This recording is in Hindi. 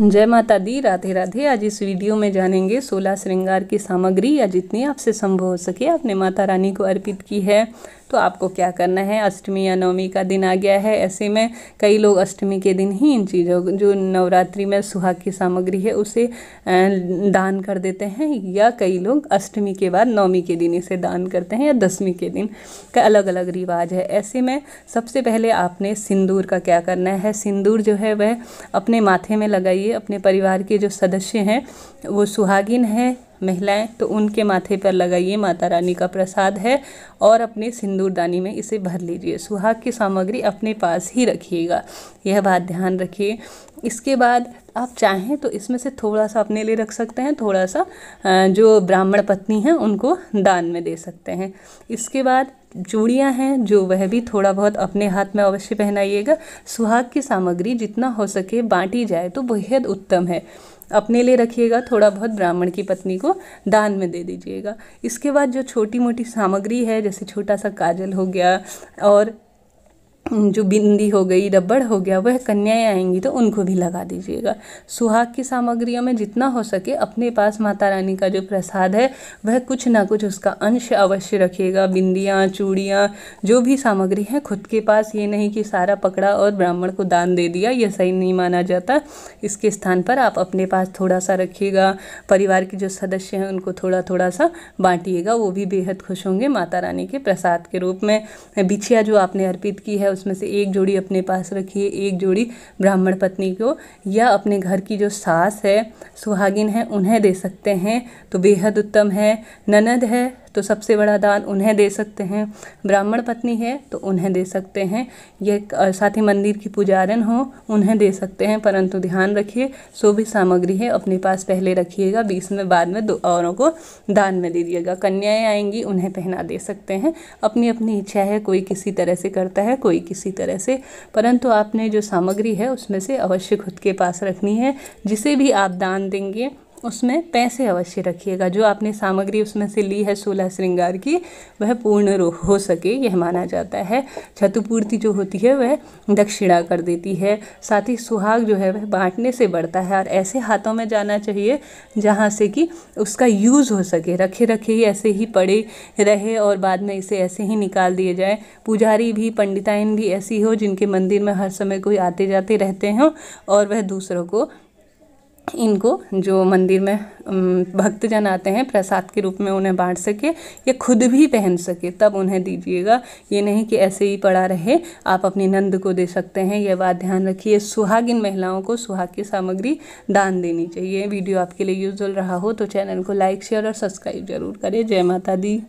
जय माता दी राधे राधे आज इस वीडियो में जानेंगे सोलह श्रृंगार की सामग्री या जितनी आपसे संभव हो सके आपने माता रानी को अर्पित की है तो आपको क्या करना है अष्टमी या नवमी का दिन आ गया है ऐसे में कई लोग अष्टमी के दिन ही इन चीज़ों जो नवरात्रि में सुहाग की सामग्री है उसे दान कर देते हैं या कई लोग अष्टमी के बाद नवमी के दिन इसे दान करते हैं या दसवीं के दिन का अलग अलग रिवाज है ऐसे में सबसे पहले आपने सिंदूर का क्या करना है सिंदूर जो है वह अपने माथे में लगाइए अपने परिवार के जो सदस्य हैं वो सुहागिन है महिलाएं तो उनके माथे पर लगाइए माता रानी का प्रसाद है और अपने सिंदूरदानी में इसे भर लीजिए सुहाग की सामग्री अपने पास ही रखिएगा यह बात ध्यान रखिए इसके बाद आप चाहें तो इसमें से थोड़ा सा अपने लिए रख सकते हैं थोड़ा सा जो ब्राह्मण पत्नी हैं उनको दान में दे सकते हैं इसके बाद चूड़ियाँ हैं जो वह भी थोड़ा बहुत अपने हाथ में अवश्य पहनाइएगा सुहाग की सामग्री जितना हो सके बांटी जाए तो बेहद उत्तम है अपने लिए रखिएगा थोड़ा बहुत ब्राह्मण की पत्नी को दान में दे दीजिएगा इसके बाद जो छोटी मोटी सामग्री है जैसे छोटा सा काजल हो गया और जो बिंदी हो गई रबड़ हो गया वह कन्याएं आएंगी तो उनको भी लगा दीजिएगा सुहाग की सामग्रियों में जितना हो सके अपने पास माता रानी का जो प्रसाद है वह कुछ ना कुछ उसका अंश अवश्य रखिएगा बिंदियाँ चूड़ियाँ जो भी सामग्री है खुद के पास ये नहीं कि सारा पकड़ा और ब्राह्मण को दान दे दिया यह सही नहीं माना जाता इसके स्थान पर आप अपने पास थोड़ा सा रखिएगा परिवार के जो सदस्य हैं उनको थोड़ा थोड़ा सा बांटिएगा वो भी बेहद खुश होंगे माता रानी के प्रसाद के रूप में बिछिया जो आपने अर्पित की है उस उसमें से एक जोड़ी अपने पास रखिए एक जोड़ी ब्राह्मण पत्नी को या अपने घर की जो सास है सुहागिन है उन्हें दे सकते हैं तो बेहद उत्तम है ननद है तो सबसे बड़ा दान उन्हें दे सकते हैं ब्राह्मण पत्नी है तो उन्हें दे सकते हैं यह साथ ही मंदिर की पुजारन हो उन्हें दे सकते हैं परंतु ध्यान रखिए भी सामग्री है अपने पास पहले रखिएगा बीस में बाद में दो औरों को दान में दे दिएगा कन्याएं आएंगी उन्हें पहना दे सकते हैं अपनी अपनी इच्छा है कोई किसी तरह से करता है कोई किसी तरह से परंतु आपने जो सामग्री है उसमें से अवश्य खुद के पास रखनी है जिसे भी आप दान देंगे उसमें पैसे अवश्य रखिएगा जो आपने सामग्री उसमें से ली है सोलह श्रृंगार की वह पूर्ण हो सके यह माना जाता है छतुपूर्ति जो होती है वह दक्षिणा कर देती है साथ ही सुहाग जो है वह बांटने से बढ़ता है और ऐसे हाथों में जाना चाहिए जहाँ से कि उसका यूज़ हो सके रखे रखे ही ऐसे ही पड़े रहे और बाद में इसे ऐसे ही निकाल दिए जाए पुजारी भी पंडिताइन भी ऐसी हो जिनके मंदिर में हर समय कोई आते जाते रहते हों और वह दूसरों को इनको जो मंदिर में भक्तजन आते हैं प्रसाद के रूप में उन्हें बांट सके या खुद भी पहन सके तब उन्हें दीजिएगा ये नहीं कि ऐसे ही पड़ा रहे आप अपनी नंद को दे सकते हैं यह बात ध्यान रखिए सुहागिन महिलाओं को सुहाग की सामग्री दान देनी चाहिए वीडियो आपके लिए यूजफुल रहा हो तो चैनल को लाइक शेयर और सब्सक्राइब जरूर करें जय माता दी